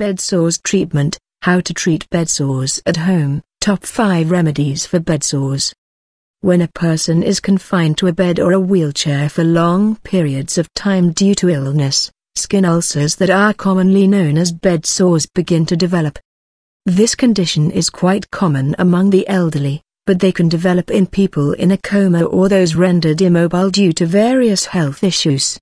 Bedsores treatment, how to treat bedsores at home, top 5 remedies for bedsores. When a person is confined to a bed or a wheelchair for long periods of time due to illness, skin ulcers that are commonly known as bedsores begin to develop. This condition is quite common among the elderly, but they can develop in people in a coma or those rendered immobile due to various health issues.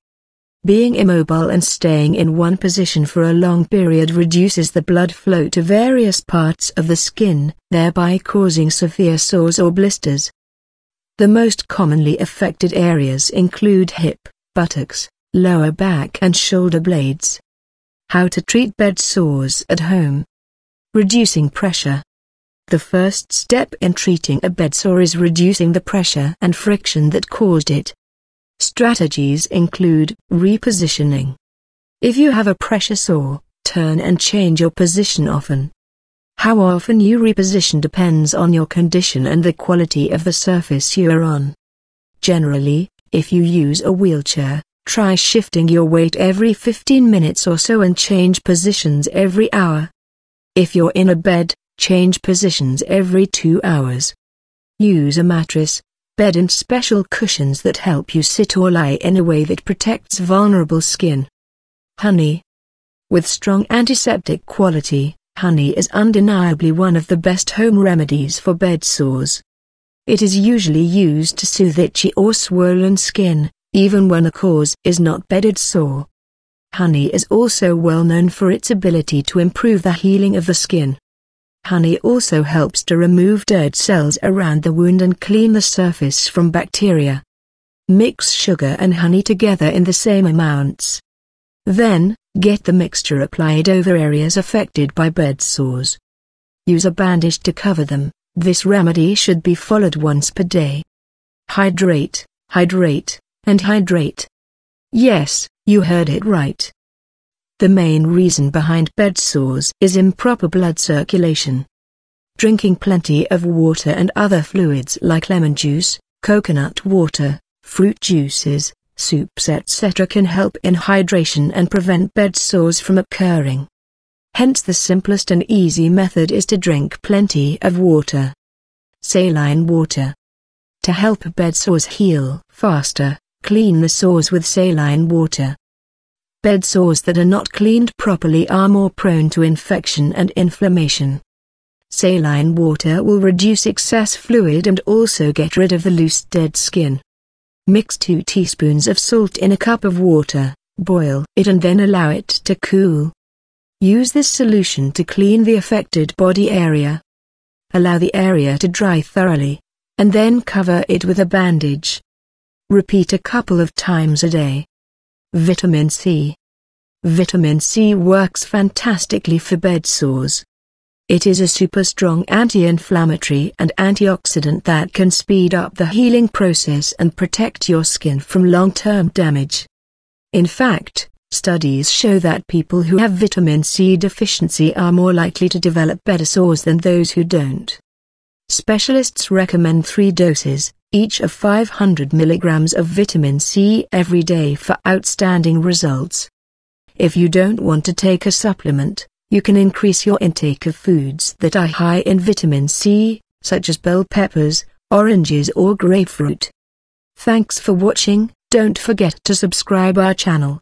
Being immobile and staying in one position for a long period reduces the blood flow to various parts of the skin, thereby causing severe sores or blisters. The most commonly affected areas include hip, buttocks, lower back and shoulder blades. How to treat bed sores at home. Reducing pressure. The first step in treating a bed sore is reducing the pressure and friction that caused it. Strategies include repositioning. If you have a pressure sore, turn and change your position often. How often you reposition depends on your condition and the quality of the surface you are on. Generally, if you use a wheelchair, try shifting your weight every 15 minutes or so and change positions every hour. If you're in a bed, change positions every two hours. Use a mattress, bed and special cushions that help you sit or lie in a way that protects vulnerable skin. Honey. With strong antiseptic quality, honey is undeniably one of the best home remedies for bed sores. It is usually used to soothe itchy or swollen skin, even when the cause is not bedded sore. Honey is also well known for its ability to improve the healing of the skin. Honey also helps to remove dead cells around the wound and clean the surface from bacteria. Mix sugar and honey together in the same amounts. Then, get the mixture applied over areas affected by bed sores. Use a bandage to cover them. This remedy should be followed once per day. Hydrate, hydrate, and hydrate. Yes, you heard it right. The main reason behind bed sores is improper blood circulation. Drinking plenty of water and other fluids like lemon juice, coconut water, fruit juices, soups etc. can help in hydration and prevent bed sores from occurring. Hence the simplest and easy method is to drink plenty of water. Saline water. To help bed sores heal faster, clean the sores with saline water. Bed sores that are not cleaned properly are more prone to infection and inflammation. Saline water will reduce excess fluid and also get rid of the loose dead skin. Mix 2 teaspoons of salt in a cup of water, boil it and then allow it to cool. Use this solution to clean the affected body area. Allow the area to dry thoroughly, and then cover it with a bandage. Repeat a couple of times a day. Vitamin C. Vitamin C works fantastically for bed sores. It is a super strong anti-inflammatory and antioxidant that can speed up the healing process and protect your skin from long-term damage. In fact, studies show that people who have vitamin C deficiency are more likely to develop better sores than those who don't. Specialists recommend three doses, each of 500 milligrams of vitamin C every day for outstanding results. If you don't want to take a supplement, you can increase your intake of foods that are high in vitamin C, such as bell peppers, oranges or grapefruit. Thanks for watching, don't forget to subscribe our channel.